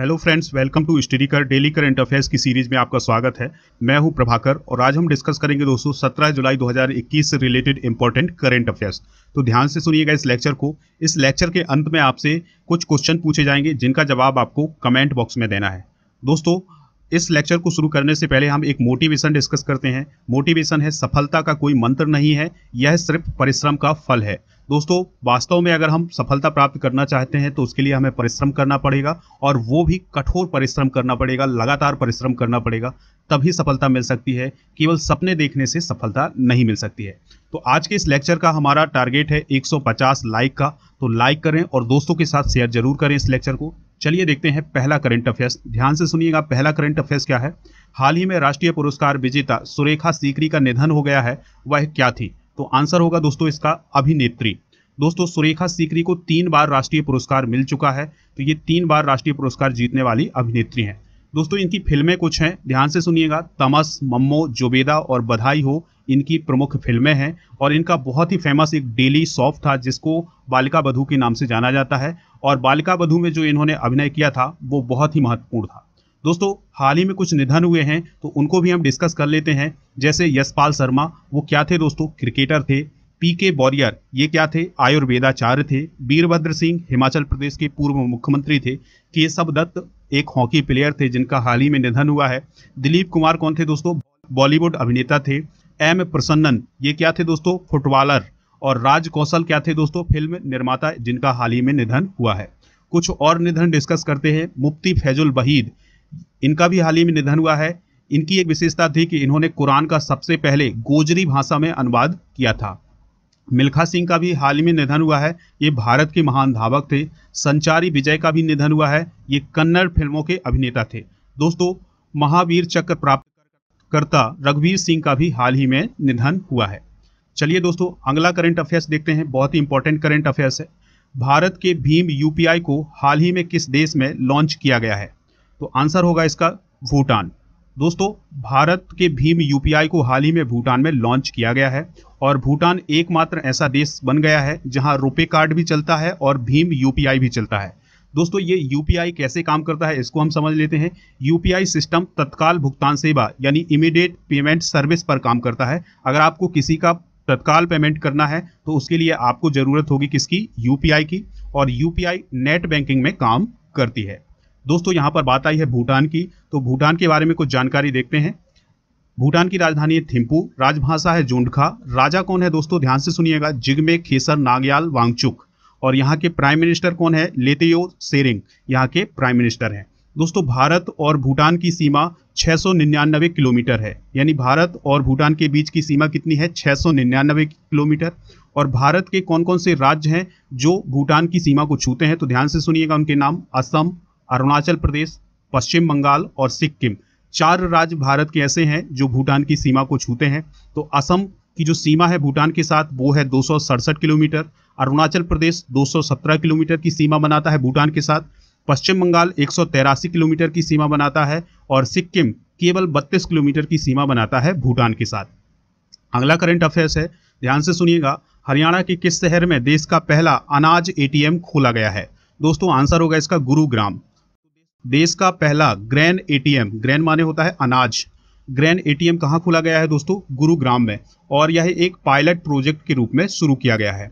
hello friends welcome to study कर daily current affairs की series में आपका स्वागत है मैं हूं प्रभाकर और आज हम डिस्कस करेंगे दोस्तों 17 जुलाई 2021 से रिलेटेड इंपॉर्टेंट करंट अफेयर्स तो ध्यान से सुनिएगा इस लेक्चर को इस लेक्चर के अंत में आपसे कुछ क्वेश्चन पूछे जाएंगे जिनका जवाब आपको कमेंट बॉक्स में देना है दोस्तों इस लेक्चर को शुरू करने से पहले हम एक मोटिवेशन डिस्कस करते हैं मोटिवेशन है सफलता का कोई मंत्र नहीं है यह सिर्फ परिश्रम का फल है दोस्तों वास्तव में अगर हम सफलता प्राप्त करना चाहते हैं तो उसके लिए हमें परिश्रम करना पड़ेगा और वो भी कठोर परिश्रम करना पड़ेगा लगातार परिश्रम करना पड़ेगा तभी सफलता मिल सकती है केवल सपने देखने से सफलता नहीं मिल सकती है तो आज के इस लेक्चर का हमारा टारगेट है 150 लाइक का तो लाइक करें और दोस्तों के साथ शेयर जरूर करें इस लेक्चर को चलिए देखते हैं पहला करंट अफेयर्स ध्यान से सुनिएगा पहला करंट अफेयर्स क्या है हाल ही में राष्ट्रीय पुरस्कार विजेता सुरेखा सीकरी का निधन हो गया है वह क्या थी तो आंसर होगा दोस्तों इसका अभिनेत्री दोस्तों सुरेखा सीकरी को तीन बार राष्ट्रीय पुरस्कार मिल चुका है तो ये तीन बार राष्ट्रीय पुरस्कार जीतने वाली अभिनेत्री हैं दोस्तों इनकी फिल्में कुछ हैं ध्यान से सुनिएगा तमस मम्मो जुबेदा और बधाई हो इनकी प्रमुख फिल्में हैं और इनका बहुत ही फेमस एक डेली सॉफ्ट था जिसको बालिका बधू के नाम से जाना जाता है और बालिका बधू में जो इन्होंने अभिनय किया था वो बहुत ही महत्वपूर्ण था दोस्तों हाल ही में कुछ निधन हुए हैं तो उनको भी हम डिस्कस कर लेते हैं जैसे यशपाल शर्मा वो क्या थे दोस्तों क्रिकेटर थे पी के बॉरियर ये क्या थे आयुर्वेदाचार्य थे वीरभद्र सिंह हिमाचल प्रदेश के पूर्व मुख्यमंत्री थे केशव दत्त एक हॉकी प्लेयर थे जिनका हाल ही में निधन हुआ है दिलीप कुमार कौन थे दोस्तों बॉलीवुड अभिनेता थे एम प्रसन्नन ये क्या थे दोस्तों फुटबॉलर और राज कौशल क्या थे दोस्तों फिल्म निर्माता जिनका हाल ही में निधन हुआ है कुछ और निधन डिस्कस करते हैं मुफ्ती फैजुल वहीद इनका भी हाल ही में निधन हुआ है इनकी एक विशेषता थी कि इन्होंने कुरान का सबसे पहले गोजरी भाषा में अनुवाद किया था मिल्खा सिंह का भी हाल ही में निधन हुआ है ये भारत के महान धावक थे संचारी विजय का भी निधन हुआ है ये कन्नड़ फिल्मों के अभिनेता थे दोस्तों महावीर चक्र प्राप्त शोधकर्ता रघुवीर सिंह का भी हाल ही में निधन हुआ है चलिए दोस्तों अगला करंट अफेयर्स देखते हैं बहुत ही इंपॉर्टेंट करंट अफेयर्स है भारत के भीम यूपीआई को हाल ही में किस देश में लॉन्च किया गया है तो आंसर होगा इसका भूटान दोस्तों भारत के भीम यूपीआई को हाल ही में भूटान में लॉन्च किया गया है और भूटान एकमात्र ऐसा देश बन गया है जहां रुपे कार्ड भी चलता है और भीम यूपीआई भी चलता है दोस्तों ये यूपीआई कैसे काम करता है इसको हम समझ लेते हैं यूपीआई सिस्टम तत्काल भुगतान सेवा यानी इमीडिएट पेमेंट सर्विस पर काम करता है अगर आपको किसी का तत्काल पेमेंट करना है तो उसके लिए आपको ज़रूरत होगी किसकी यूपीआई की और यू नेट बैंकिंग में काम करती है दोस्तों यहाँ पर बात आई है भूटान की तो भूटान के बारे में कुछ जानकारी देखते हैं भूटान की राजधानी है थिम्पू राजभाषा है जोंडखा राजा कौन है दोस्तों ध्यान से सुनिएगा जिगमे खेसर नागयाल वांगचुक और यहाँ के प्राइम मिनिस्टर कौन है लेतेयो सेरिंग यहाँ के प्राइम मिनिस्टर हैं दोस्तों भारत और भूटान की सीमा 699 किलोमीटर है यानी भारत और भूटान के बीच की सीमा कितनी है 699 किलोमीटर और भारत के कौन कौन से राज्य हैं जो भूटान की सीमा को छूते हैं तो ध्यान से सुनिएगा उनके नाम असम अरुणाचल प्रदेश पश्चिम बंगाल और सिक्किम चार राज्य भारत के ऐसे हैं जो भूटान की सीमा को छूते हैं तो असम की जो सीमा है भूटान के साथ वो है दो किलोमीटर अरुणाचल प्रदेश 217 किलोमीटर की सीमा बनाता है भूटान के साथ पश्चिम बंगाल एक किलोमीटर की सीमा बनाता है और सिक्किम केवल 32 किलोमीटर की सीमा बनाता है भूटान के साथ अगला करंट अफेयर्स है ध्यान से सुनिएगा हरियाणा के किस शहर में देश का पहला अनाज एटीएम खोला गया है दोस्तों आंसर होगा इसका गुरुग्राम देश का पहला ग्रैन एटीएम ग्रैन माने होता है अनाज ग्रैंड एटीएम कहाँ खोला गया है दोस्तों गुरुग्राम में और यह एक पायलट प्रोजेक्ट के रूप में शुरू किया गया है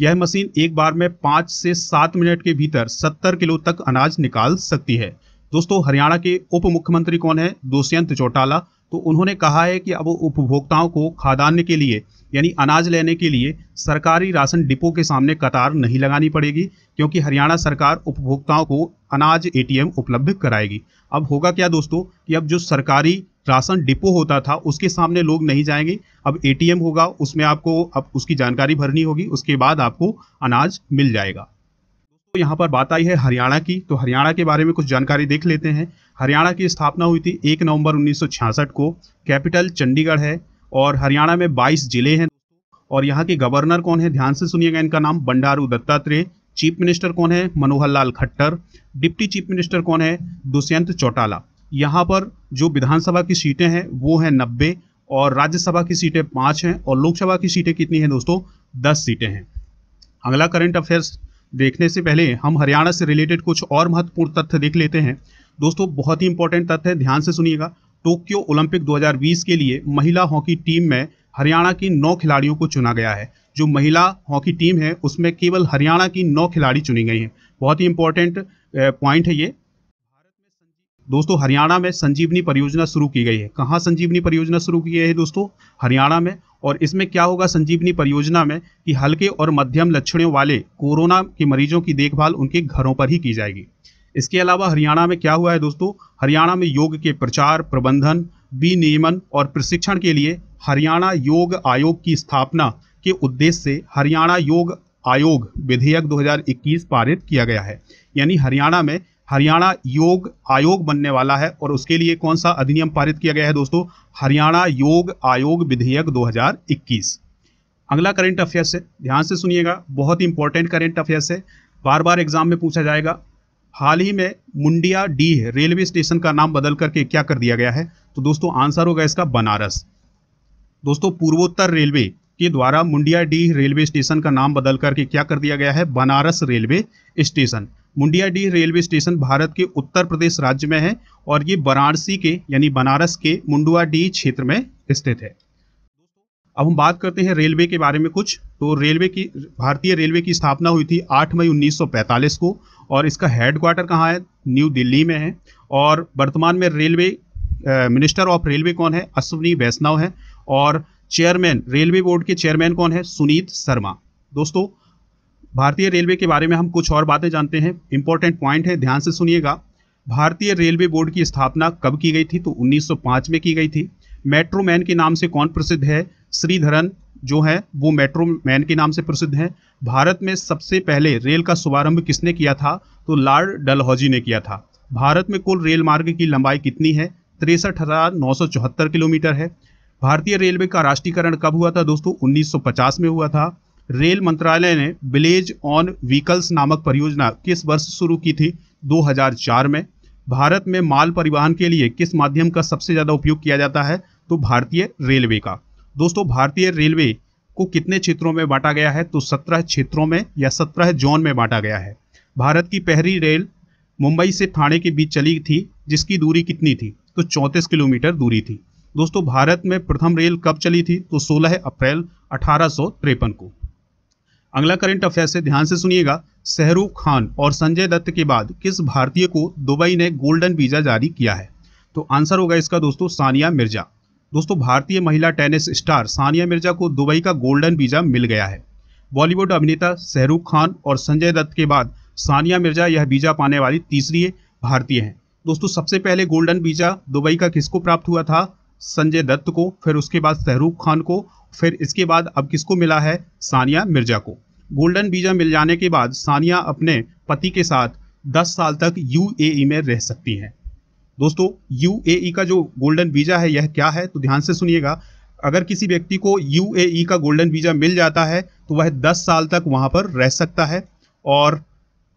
यह मशीन एक बार में पाँच से सात मिनट के भीतर सत्तर किलो तक अनाज निकाल सकती है दोस्तों हरियाणा के उप मुख्यमंत्री कौन है दुष्यंत चौटाला तो उन्होंने कहा है कि अब उपभोक्ताओं को खाद्यान्न के लिए यानी अनाज लेने के लिए सरकारी राशन डिपो के सामने कतार नहीं लगानी पड़ेगी क्योंकि हरियाणा सरकार उपभोक्ताओं को अनाज एटीएम उपलब्ध कराएगी अब होगा क्या दोस्तों कि अब जो सरकारी राशन डिपो होता था उसके सामने लोग नहीं जाएंगे अब एटीएम होगा उसमें आपको अब उसकी जानकारी भरनी होगी उसके बाद आपको अनाज मिल जाएगा तो यहाँ पर बात आई है हरियाणा की तो हरियाणा के बारे में कुछ जानकारी देख लेते हैं हरियाणा की स्थापना हुई थी एक नवंबर 1966 को कैपिटल चंडीगढ़ है और हरियाणा में 22 जिले हैं और यहाँ के गवर्नर कौन है ध्यान से सुनिएगा इनका नाम बंडारू दत्तात्रेय चीफ मिनिस्टर कौन है Manohar Lal Khattar deputy chief minister कौन है दुष्यंत चौटाला यहाँ पर जो विधानसभा की सीटें हैं वो हैं नब्बे और राज्यसभा की सीटें पाँच हैं और लोकसभा की सीटें कितनी हैं दोस्तों दस सीटें हैं अगला करंट अफेयर्स देखने से पहले हम हरियाणा से रिलेटेड कुछ और महत्वपूर्ण तथ्य देख लेते हैं दोस्तों बहुत ही इंपॉर्टेंट तथ्य है ध्यान से सुनिएगा टोक्यो ओलंपिक 2020 के लिए महिला हॉकी टीम में हरियाणा की नौ खिलाड़ियों को चुना गया है जो महिला हॉकी टीम है उसमें केवल हरियाणा की नौ खिलाड़ी चुनी गई हैं बहुत ही इंपॉर्टेंट पॉइंट है ये दोस्तों हरियाणा में संजीवनी परियोजना शुरू की गई है कहाँ संजीवनी परियोजना शुरू की गई है दोस्तों हरियाणा में और इसमें क्या होगा संजीवनी परियोजना में कि हल्के और मध्यम लक्षणों वाले कोरोना के मरीजों की देखभाल उनके घरों पर ही की जाएगी इसके अलावा हरियाणा में क्या हुआ है दोस्तों हरियाणा में योग के प्रचार प्रबंधन विनियमन और प्रशिक्षण के लिए हरियाणा योग आयोग की स्थापना के उद्देश्य से हरियाणा योग आयोग विधेयक 2021 पारित किया गया है यानी हरियाणा में हरियाणा योग आयोग बनने वाला है और उसके लिए कौन सा अधिनियम पारित किया गया है दोस्तों हरियाणा योग आयोग विधेयक 2021 अगला करंट अफेयर्स है ध्यान से सुनिएगा बहुत इंपॉर्टेंट करंट अफेयर्स है बार बार एग्जाम में पूछा जाएगा हाल ही में मुंडिया डी रेलवे स्टेशन का नाम बदल करके क्या कर दिया गया है तो दोस्तों आंसर होगा इसका बनारस दोस्तों पूर्वोत्तर रेलवे के द्वारा मुंडिया डी रेलवे स्टेशन का नाम बदल करके क्या कर दिया गया है Banaras railway station Manduadih railway station Bharat के उत्तर प्रदेश राज्य में है और ये वाराणसी के यानी बनारस के मुंडुआडीह क्षेत्र में स्थित है अब हम बात करते हैं रेलवे के बारे में कुछ तो रेलवे की भारतीय रेलवे की स्थापना हुई थी 8 मई 1945 को और इसका हेडक्वार्टर कहाँ है न्यू दिल्ली में है और वर्तमान में रेलवे मिनिस्टर ऑफ रेलवे कौन है अश्विनी वैष्णव है और चेयरमैन रेलवे बोर्ड के चेयरमैन कौन है सुनीत शर्मा दोस्तों भारतीय रेलवे के बारे में हम कुछ और बातें जानते हैं इंपॉर्टेंट पॉइंट है ध्यान से सुनिएगा भारतीय रेलवे बोर्ड की स्थापना कब की गई थी तो 1905 में की गई थी मेट्रो मैन के नाम से कौन प्रसिद्ध है श्रीधरन जो है वो मेट्रो मैन के नाम से प्रसिद्ध है भारत में सबसे पहले रेल का शुभारंभ किसने किया था तो लॉर्ड डलहौजी ने किया था भारत में कुल रेल मार्ग की लंबाई कितनी है तिरसठ किलोमीटर है भारतीय रेलवे का राष्ट्रीयकरण कब हुआ था दोस्तों 1950 में हुआ था रेल मंत्रालय ने विलेज ऑन व्हीकल्स नामक परियोजना किस वर्ष शुरू की थी 2004 में भारत में माल परिवहन के लिए किस माध्यम का सबसे ज़्यादा उपयोग किया जाता है तो भारतीय रेलवे का दोस्तों भारतीय रेलवे को कितने क्षेत्रों में बांटा गया है तो सत्रह क्षेत्रों में या सत्रह जोन में बांटा गया है भारत की पहली रेल मुंबई से थाने के बीच चली थी जिसकी दूरी कितनी थी तो चौंतीस किलोमीटर दूरी थी दोस्तों भारत में प्रथम रेल कब चली थी तो 16 अप्रैल अठारह को अगला करंट अफेयर से ध्यान से सुनिएगा शहरुख खान और संजय दत्त के बाद किस भारतीय को दुबई ने गोल्डन वीज़ा जारी किया है तो आंसर होगा इसका दोस्तों सानिया मिर्जा दोस्तों भारतीय महिला टेनिस स्टार सानिया मिर्जा को दुबई का गोल्डन वीज़ा मिल गया है बॉलीवुड अभिनेता शहरुख खान और संजय दत्त के बाद सानिया मिर्जा यह वीज़ा पाने वाली तीसरी भारतीय हैं दोस्तों सबसे पहले गोल्डन वीज़ा दुबई का किसको प्राप्त हुआ था संजय दत्त को फिर उसके बाद शहरुख खान को फिर इसके बाद अब किसको मिला है सानिया मिर्जा को गोल्डन वीज़ा मिल जाने के बाद सानिया अपने पति के साथ 10 साल तक यूएई में रह सकती हैं दोस्तों यूएई का जो गोल्डन वीज़ा है यह क्या है तो ध्यान से सुनिएगा अगर किसी व्यक्ति को यूएई का गोल्डन वीज़ा मिल जाता है तो वह 10 साल तक वहाँ पर रह सकता है और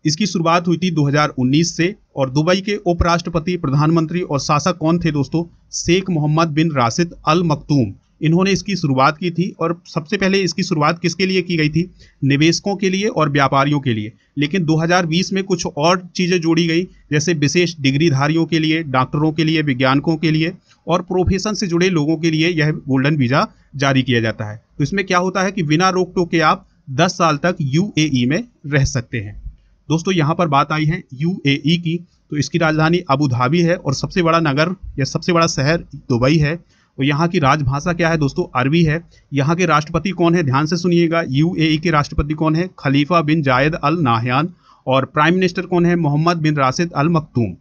इसकी शुरुआत हुई थी 2019 से और दुबई के उपराष्ट्रपति प्रधानमंत्री और शासक कौन थे दोस्तों शेख मोहम्मद बिन राशिद अल मखतूम इन्होंने इसकी शुरुआत की थी और सबसे पहले इसकी शुरुआत किसके लिए की गई थी निवेशकों के लिए और व्यापारियों के लिए लेकिन 2020 में कुछ और चीज़ें जोड़ी गई जैसे विशेष डिग्रीधारियों के लिए डॉक्टरों के लिए विज्ञानकों के लिए और प्रोफेशन से जुड़े लोगों के लिए यह गोल्डन वीज़ा जारी किया जाता है तो इसमें क्या होता है कि बिना रोक टोक के आप दस साल तक यू में रह सकते हैं दोस्तों यहाँ पर बात आई है यू की तो इसकी राजधानी अबू धाबी है और सबसे बड़ा नगर या सबसे बड़ा शहर दुबई है और यहाँ की राजभाषा क्या है दोस्तों अरबी है यहाँ के राष्ट्रपति कौन है ध्यान से सुनिएगा यूएई के राष्ट्रपति कौन है Khalifa bin Zayed al Nahyan और प्राइम मिनिस्टर कौन है मोहम्मद बिन राशिद अल मखतूम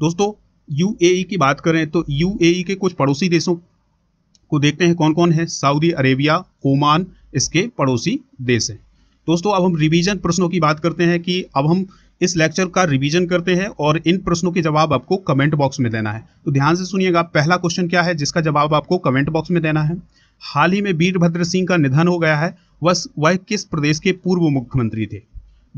दोस्तों यूएई की बात करें तो यूएई के कुछ पड़ोसी देशों को देखते हैं कौन कौन है सऊदी अरेबिया ओमान इसके पड़ोसी देश हैं दोस्तों अब हम रिवीजन प्रश्नों की बात करते हैं कि अब हम इस लेक्चर का रिवीजन करते हैं और इन प्रश्नों के जवाब आपको कमेंट बॉक्स में देना है तो ध्यान से सुनिएगा पहला क्वेश्चन क्या है जिसका जवाब आपको कमेंट बॉक्स में देना है हाल ही में वीरभद्र सिंह का निधन हो गया है वह वह किस प्रदेश के पूर्व मुख्यमंत्री थे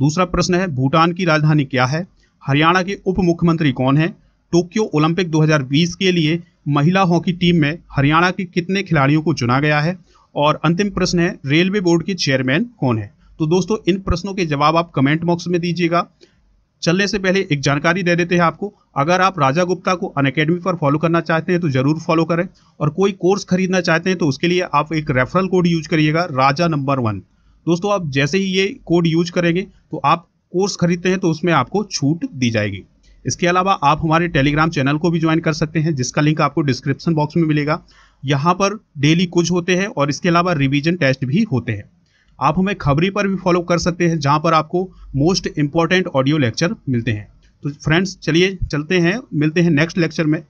दूसरा प्रश्न है भूटान की राजधानी क्या है हरियाणा के उप मुख्यमंत्री कौन है टोक्यो ओलंपिक 2020 के लिए महिला हॉकी टीम में हरियाणा के कितने खिलाड़ियों को चुना गया है और अंतिम प्रश्न है रेलवे बोर्ड के चेयरमैन कौन है तो दोस्तों इन प्रश्नों के जवाब आप कमेंट बॉक्स में दीजिएगा चलने से पहले एक जानकारी दे देते हैं आपको अगर आप राजा गुप्ता को अन अकेडमी पर फॉलो करना चाहते हैं तो ज़रूर फॉलो करें और कोई कोर्स खरीदना चाहते हैं तो उसके लिए आप एक रेफरल कोड यूज करिएगा राजा नंबर वन दोस्तों आप जैसे ही ये कोड यूज करेंगे तो आप कोर्स खरीदते हैं तो उसमें आपको छूट दी जाएगी इसके अलावा आप हमारे टेलीग्राम चैनल को भी ज्वाइन कर सकते हैं जिसका लिंक आपको डिस्क्रिप्शन बॉक्स में मिलेगा यहाँ पर डेली कुछ होते हैं और इसके अलावा रिवीजन टेस्ट भी होते हैं आप हमें खबरी पर भी फॉलो कर सकते हैं जहाँ पर आपको मोस्ट इम्पॉर्टेंट ऑडियो लेक्चर मिलते हैं तो फ्रेंड्स चलिए चलते हैं मिलते हैं नेक्स्ट लेक्चर में